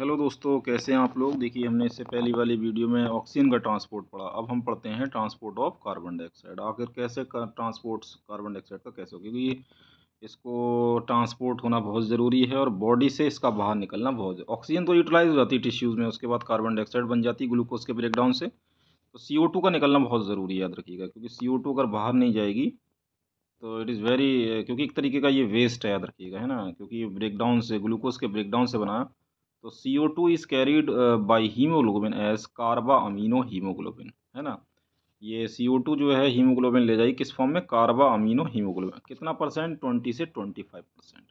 hello दोस्तों कैसे हैं आप लोग देखिए हमने इससे पहली वाली वीडियो में ऑक्सीजन का ट्रांसपोर्ट पढ़ा अब हम पढ़ते हैं ट्रांसपोर्ट ऑफ कार्बन डाइऑक्साइड आखिर कैसे ट्रांसपोर्ट कार्बन डाइऑक्साइड का कैसे हो क्योंकि इसको ट्रांसपोर्ट होना बहुत ज़रूरी है और बॉडी से इसका बाहर निकलना बहुत ऑक्सीजन तो यूटिलाइज हो जाती है टिश्यूज़ में उसके बाद कार्बन डाइऑक्साइड बन जाती है ग्लूकोज के ब्रेकडाउन से तो सी का निकलना बहुत ज़रूरी है याद रखिएगा क्योंकि सी अगर बाहर नहीं जाएगी तो इट इज़ वेरी क्योंकि एक तरीके का ये वेस्ट है याद रखिएगा है ना क्योंकि ब्रेकडाउन से ग्लूकोज के ब्रेकडाउन से बनाया तो C O two is carried by haemoglobin as carbamino haemoglobin है ना ये सी ओ टू जो है हीमोग्लोबिन ले जाएगी किस फॉर्म में कार्बा अमीनो हीमोग्लोबिन कितना परसेंट ट्वेंटी से ट्वेंटी फाइव परसेंट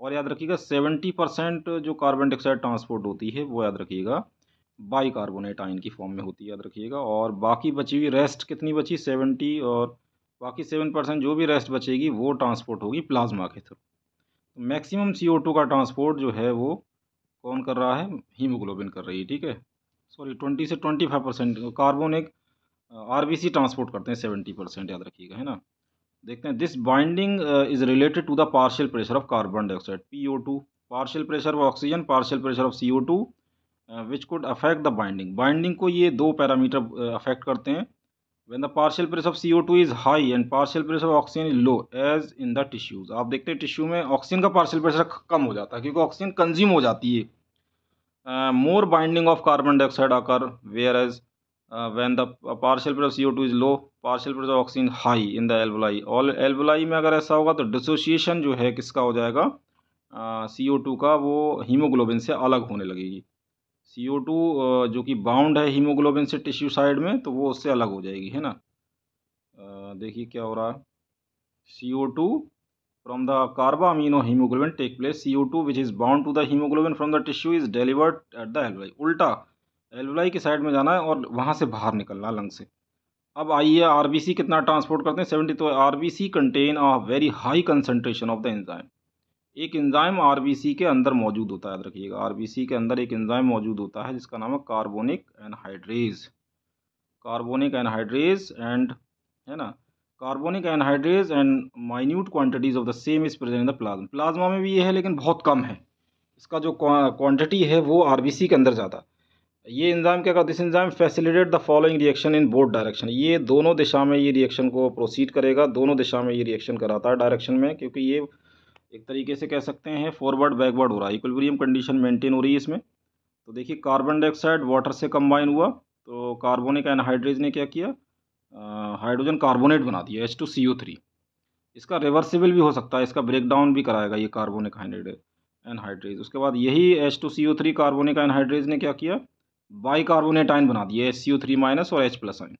और याद रखिएगा सेवेंटी परसेंट जो कार्बन डाइऑक्साइड ट्रांसपोर्ट होती है वो याद रखिएगा बाई कार्बोनेट आयन की फॉर्म में होती है याद रखिएगा और बाकी बची हुई रेस्ट कितनी बची सेवेंटी और बाकी सेवन परसेंट जो भी रेस्ट बचेगी वो ट्रांसपोर्ट होगी प्लाज्मा के through maximum C O two का ट्रांसपोर्ट जो है वो कौन कर रहा है हीमोग्लोबिन कर रही है ठीक है सॉरी ट्वेंटी से ट्वेंटी फाइव परसेंट कार्बन एक आर बी सी ट्रांसपोर्ट करते हैं सेवेंटी परसेंट याद रखिएगा है ना देखते हैं this binding is related to the partial pressure of carbon dioxide P O two partial pressure of oxygen partial pressure of C O two which could affect the binding binding को ये दो parameter affect करते हैं when the partial pressure of CO2 is high and partial pressure of oxygen is low as in the tissues आप देखते हैं tissue में oxygen का पार्शियल प्रेशर कम हो जाता है क्योंकि ऑक्सीजन कंज्यूम हो जाती है more binding of carbon dioxide आकर whereas when the partial pressure C O two is low partial pressure oxygen high in the alveoli और एल्वलाई में अगर ऐसा होगा तो डिसोसिएशन जो है किसका हो जाएगा सी ओ टू का वो हीमोग्लोबिन से अलग होने लगेगी सी ओ टू जो कि बाउंड है हीमोग्लोबिन से टिश्यू साइड में तो वो उससे अलग हो जाएगी है ना देखिए क्या हो रहा है C O two from the amino haemoglobin take place C O two which is bound to the haemoglobin from the tissue is delivered at the alveoli उल्टा alveoli के साइड में जाना है और वहाँ से बाहर निकलना लंग से अब आइए सी कितना ट्रांसपोर्ट करते हैं सेवेंटी तो C contain a very high concentration of the enzyme एक इंजाइम आर के अंदर मौजूद होता है याद रखिएगा आर के अंदर एक इंजाइम मौजूद होता है जिसका नाम है carbonic anhydrase carbonic anhydrase and है ना carbonic anhydrase and minute quantities of the same is present in the plasma plasma में भी ये है लेकिन बहुत कम है इसका जो क्वांटिटी है वो आर के अंदर ज़्यादा ये इंजाम क्या करता है enzyme facilitate the following reaction in both direction ये दोनों दिशा में ये रिएक्शन को प्रोसीड करेगा दोनों दिशा में ये रिएक्शन कराता है डायरेक्शन में क्योंकि ये एक तरीके से कह सकते हैं फॉरवर्ड बैकवर्ड हो रहा है इक्वलिब्रियम कंडीशन मेंटेन हो रही है इसमें तो देखिए कार्बन डाइऑक्साइड वाटर से कंबाइन हुआ तो कार्बोनिक एनहाइड्रेज ने क्या किया हाइड्रोजन कार्बोनेट बना दिया H two C O three इसका रिवर्सिबल भी हो सकता है इसका ब्रेकडाउन भी कराएगा ये कार्बोनिक एनहाइड्रेज उसके बाद यही H two C O three carbonic anhydrase ने क्या किया बाई कार्बोनेट आइन बना दिया H C O three minus और एच प्लस आइन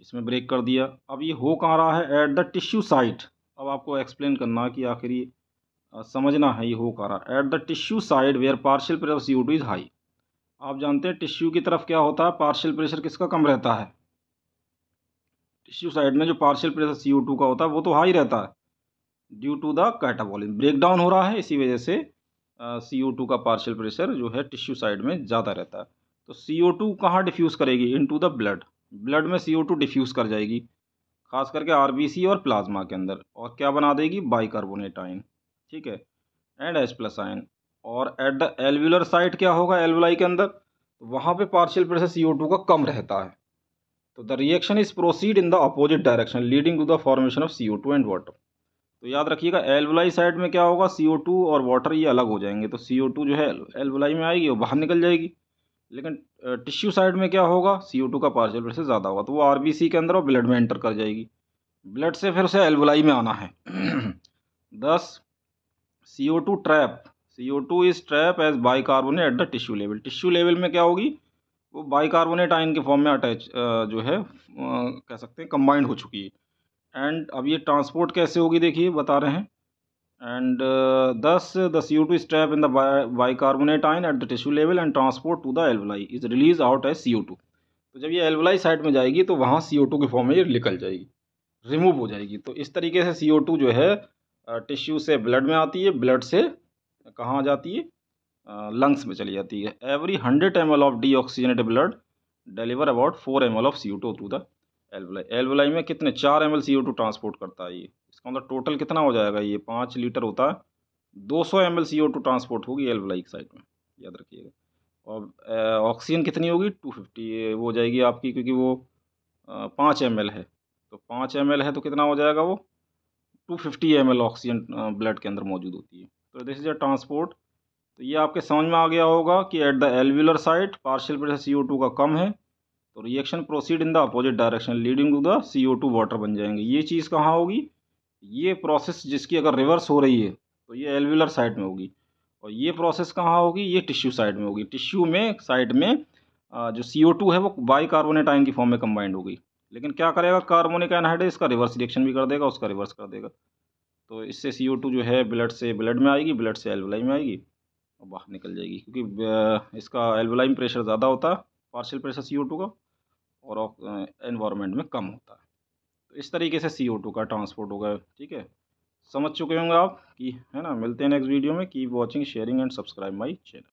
इसमें ब्रेक कर दिया अब ये हो कहाँ रहा है एट द टिश्यू साइट अब आपको एक्सप्लेन करना कि आखिर समझना है ये हो कर रहा at the tissue side where partial pressure C two is high आप जानते हैं टिश्यू की तरफ क्या होता है पार्शियल प्रेशर किसका कम रहता है टिश्यू साइड में जो पार्शियल प्रेशर सी टू का होता है वो तो हाई रहता है due to the catabolism break down हो रहा है इसी वजह से सी ओ टू का पार्शियल प्रेशर जो है टिश्यू साइड में ज़्यादा रहता है तो सी ओ टू कहाँ डिफ्यूज़ करेगी into the blood blood में सी ओ टू डिफ्यूज़ कर जाएगी खास करके आरबीसी और प्लाज्मा के अंदर और क्या बना देगी बाइकार्बोनेट आयन ठीक है एंड एच प्लस आयन और एट द एलवुलर साइट क्या होगा एलवुलाई के अंदर तो वहाँ पे पार्शियल प्रेशर सी टू का कम रहता है तो the reaction is proceed in the opposite direction leading to the formation of C two and water तो याद रखिएगा एलवुलाई साइड में क्या होगा सी टू और वाटर ये अलग हो जाएंगे तो सी टू जो है एलवुलाई में आएगी और बाहर निकल जाएगी लेकिन टिश्यू साइड में क्या होगा सी का पार्शियल प्रेशर ज़्यादा होगा तो वो आर के अंदर और ब्लड में एंटर कर जाएगी ब्लड से फिर उसे एल्वलाई में आना है दस C O two trap C O two is trap as bicarbonate at the tissue level tissue level में क्या होगी वो बाई कार्बोनेट आइन के फॉर्म में अटैच जो है कह सकते हैं कंबाइंड हो चुकी है एंड अब ये ट्रांसपोर्ट कैसे होगी देखिए बता रहे हैं and uh, thus C uh, the CO2 is trapped in the bi bicarbonate ion at the tissue level and transport to the alveoli is released out as CO2 तो जब ये एल्वलाई साइड में जाएगी तो वहाँ सी टू के form में ये निकल जाएगी रिमूव हो जाएगी तो इस तरीके से सी टू जो है टिश्यू uh, से ब्लड में आती है ब्लड से कहाँ जाती है लंग्स uh, में चली जाती है every hundred M L of deoxygenated blood deliver about four M L of C two the alveoli alveoli में कितने चार एम एल सी ट्रांसपोर्ट करता है ये इसका मतलब टोटल कितना हो जाएगा ये पाँच लीटर होता है दो सौ M L C O two transport होगी एल वाली साइड में याद रखिएगा और ऑक्सीजन कितनी होगी टू फिफ्टी वो हो जाएगी आपकी क्योंकि वो पाँच एम एल है तो पाँच एम एल है तो कितना हो जाएगा वो two fifty M L oxygen blood के अंदर मौजूद होती है तो दिस इज़ अ ट्रांसपोर्ट तो ये आपके समझ में आ गया होगा कि at the alveolar side partial pressure C O two का कम है तो reaction proceed in the opposite direction leading to the C O two water बन जाएंगे ये चीज़ कहाँ होगी ये प्रोसेस जिसकी अगर रिवर्स हो रही है तो ये एलविलर साइड में होगी और ये प्रोसेस कहाँ होगी ये टिश्यू साइड में होगी टिश्यू में साइड में जो सी है वो बाई कार्बोनेट आयन की फॉर्म में कम्बाइंड होगी लेकिन क्या करेगा कार्बोनिक एनहाइड इसका रिवर्स रिएक्शन भी कर देगा उसका रिवर्स कर देगा तो इससे सी जो है ब्लड से ब्लड में आएगी ब्लड से एल्वलाई में आएगी और बाहर निकल जाएगी क्योंकि इसका एल्वलाई में प्रेशर ज़्यादा होता है पार्शियल प्रेशर सी का और एनवायरमेंट में कम होता है तो इस तरीके से सी ओ टू का ट्रांसपोर्ट होगा ठीक है समझ चुके होंगे आप कि है ना मिलते हैं नेक्स्ट वीडियो में keep watching sharing and subscribe my channel